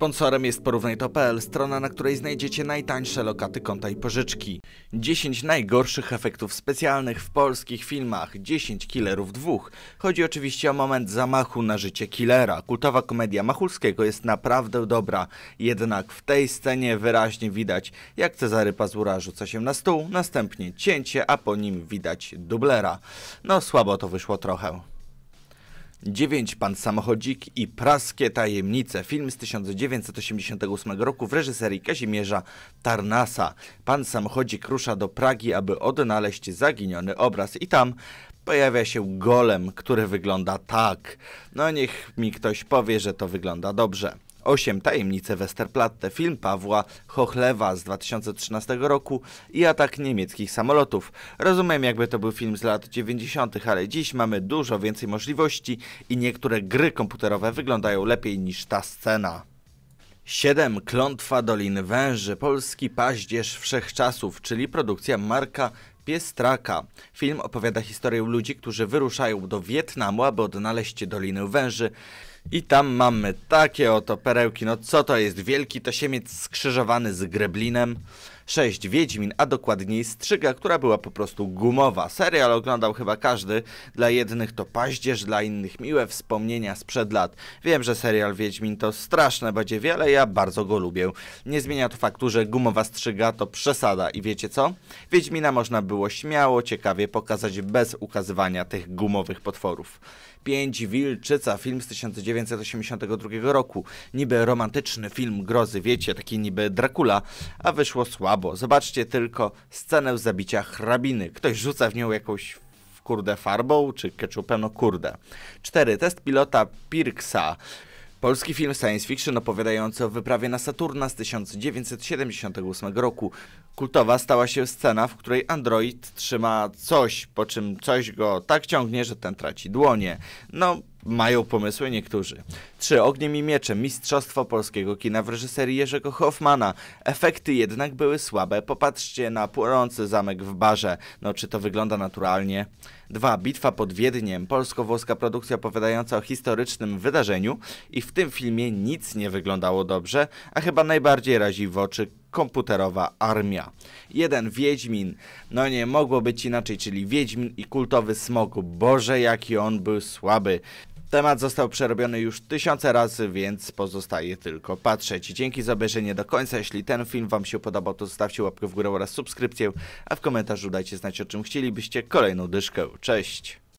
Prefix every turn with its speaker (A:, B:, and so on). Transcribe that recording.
A: Sponsorem jest porównaj.pl, strona, na której znajdziecie najtańsze lokaty konta i pożyczki. 10 najgorszych efektów specjalnych w polskich filmach, 10 killerów dwóch. Chodzi oczywiście o moment zamachu na życie killera. Kultowa komedia Machulskiego jest naprawdę dobra, jednak w tej scenie wyraźnie widać, jak Cezary Pazura rzuca się na stół, następnie cięcie, a po nim widać dublera. No słabo to wyszło trochę. 9 Pan Samochodzik i Praskie Tajemnice. Film z 1988 roku w reżyserii Kazimierza Tarnasa. Pan Samochodzik rusza do Pragi, aby odnaleźć zaginiony obraz i tam pojawia się golem, który wygląda tak. No niech mi ktoś powie, że to wygląda dobrze. 8. Tajemnice Westerplatte, film Pawła Chochlewa z 2013 roku i atak niemieckich samolotów. Rozumiem, jakby to był film z lat 90., ale dziś mamy dużo więcej możliwości i niektóre gry komputerowe wyglądają lepiej niż ta scena. 7. Klątwa Doliny Węży, polski paździerz wszechczasów, czyli produkcja Marka Piestraka. Film opowiada historię ludzi, którzy wyruszają do Wietnamu, aby odnaleźć Dolinę Węży. I tam mamy takie oto perełki. No co to jest? Wielki To siemiec skrzyżowany z greblinem. Sześć Wiedźmin, a dokładniej strzyga, która była po prostu gumowa. Serial oglądał chyba każdy. Dla jednych to paździerz, dla innych miłe wspomnienia sprzed lat. Wiem, że serial Wiedźmin to straszne badziewie, ale ja bardzo go lubię. Nie zmienia to faktu, że gumowa strzyga to przesada. I wiecie co? Wiedźmina można było śmiało, ciekawie pokazać bez ukazywania tych gumowych potworów. Pięć Wilczyca, film z 1982 roku. Niby romantyczny film grozy, wiecie, taki niby Dracula, a wyszło słabo. Zobaczcie tylko scenę zabicia hrabiny. Ktoś rzuca w nią jakąś kurde farbą czy ketchupem, no kurde. Cztery Test pilota Pirksa. Polski film science fiction opowiadający o wyprawie na Saturna z 1978 roku. Kultowa stała się scena, w której android trzyma coś, po czym coś go tak ciągnie, że ten traci dłonie. No, mają pomysły niektórzy. 3. Ogniem i mieczem Mistrzostwo Polskiego Kina w reżyserii Jerzego Hoffmana. Efekty jednak były słabe. Popatrzcie na płonący zamek w barze. No czy to wygląda naturalnie? 2. Bitwa pod Wiedniem. Polsko-włoska produkcja opowiadająca o historycznym wydarzeniu i w tym filmie nic nie wyglądało dobrze, a chyba najbardziej razi w oczy komputerowa armia. 1. Wiedźmin. No nie mogło być inaczej, czyli Wiedźmin i kultowy smog. Boże, jaki on był słaby. Temat został przerobiony już tysiące razy, więc pozostaje tylko patrzeć. Dzięki za obejrzenie do końca. Jeśli ten film Wam się podobał, to zostawcie łapkę w górę oraz subskrypcję, a w komentarzu dajcie znać o czym chcielibyście kolejną dyszkę. Cześć!